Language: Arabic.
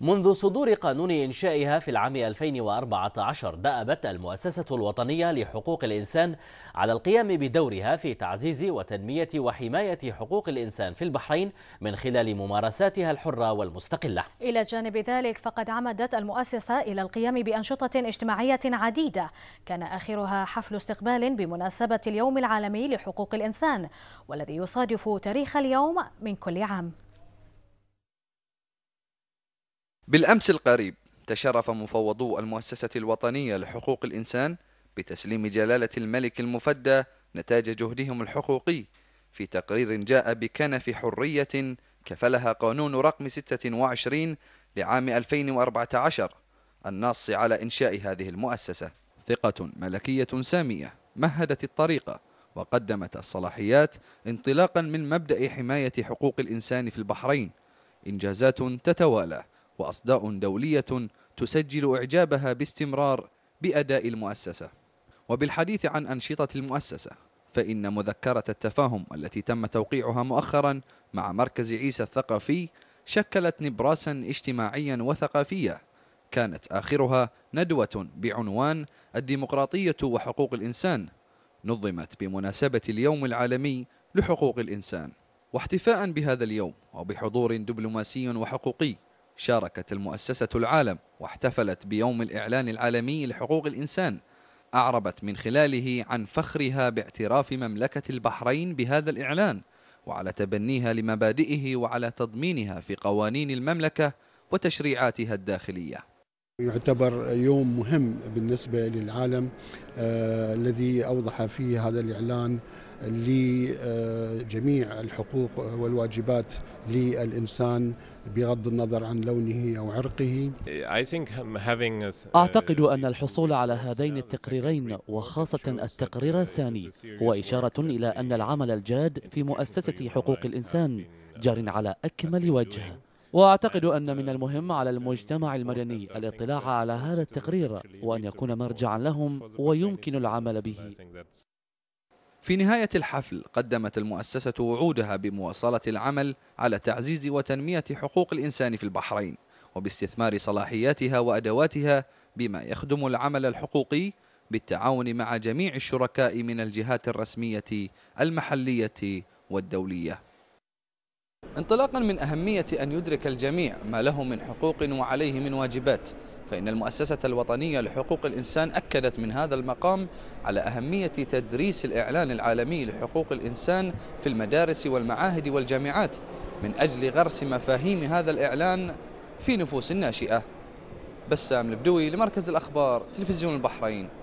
منذ صدور قانون إنشائها في العام 2014 دأبت المؤسسة الوطنية لحقوق الإنسان على القيام بدورها في تعزيز وتنمية وحماية حقوق الإنسان في البحرين من خلال ممارساتها الحرة والمستقلة إلى جانب ذلك فقد عمدت المؤسسة إلى القيام بأنشطة اجتماعية عديدة كان آخرها حفل استقبال بمناسبة اليوم العالمي لحقوق الإنسان والذي يصادف تاريخ اليوم من كل عام بالأمس القريب تشرف مفوضو المؤسسة الوطنية لحقوق الإنسان بتسليم جلالة الملك المفدى نتاج جهدهم الحقوقي في تقرير جاء بكنف حرية كفلها قانون رقم 26 لعام 2014 الناص على إنشاء هذه المؤسسة ثقة ملكية سامية مهدت الطريقة وقدمت الصلاحيات انطلاقا من مبدأ حماية حقوق الإنسان في البحرين إنجازات تتوالى وأصداء دولية تسجل إعجابها باستمرار بأداء المؤسسة وبالحديث عن أنشطة المؤسسة فإن مذكرة التفاهم التي تم توقيعها مؤخرا مع مركز عيسى الثقافي شكلت نبراسا اجتماعيا وثقافيا كانت آخرها ندوة بعنوان الديمقراطية وحقوق الإنسان نظمت بمناسبة اليوم العالمي لحقوق الإنسان واحتفاء بهذا اليوم وبحضور دبلوماسي وحقوقي شاركت المؤسسة العالم واحتفلت بيوم الإعلان العالمي لحقوق الإنسان أعربت من خلاله عن فخرها باعتراف مملكة البحرين بهذا الإعلان وعلى تبنيها لمبادئه وعلى تضمينها في قوانين المملكة وتشريعاتها الداخلية يعتبر يوم مهم بالنسبة للعالم آه الذي أوضح فيه هذا الإعلان لجميع الحقوق والواجبات للإنسان بغض النظر عن لونه أو عرقه uh, أعتقد أن الحصول على هذين التقريرين وخاصة التقرير الثاني هو إشارة إلى أن العمل الجاد في مؤسسة حقوق الإنسان جار على أكمل وجه وأعتقد أن من المهم على المجتمع المدني الاطلاع على هذا التقرير وأن يكون مرجعا لهم ويمكن العمل به في نهاية الحفل قدمت المؤسسة وعودها بمواصلة العمل على تعزيز وتنمية حقوق الإنسان في البحرين وباستثمار صلاحياتها وأدواتها بما يخدم العمل الحقوقي بالتعاون مع جميع الشركاء من الجهات الرسمية المحلية والدولية انطلاقا من أهمية أن يدرك الجميع ما له من حقوق وعليه من واجبات فإن المؤسسة الوطنية لحقوق الإنسان أكدت من هذا المقام على أهمية تدريس الإعلان العالمي لحقوق الإنسان في المدارس والمعاهد والجامعات من أجل غرس مفاهيم هذا الإعلان في نفوس الناشئة بسام البدوي لمركز الأخبار تلفزيون البحرين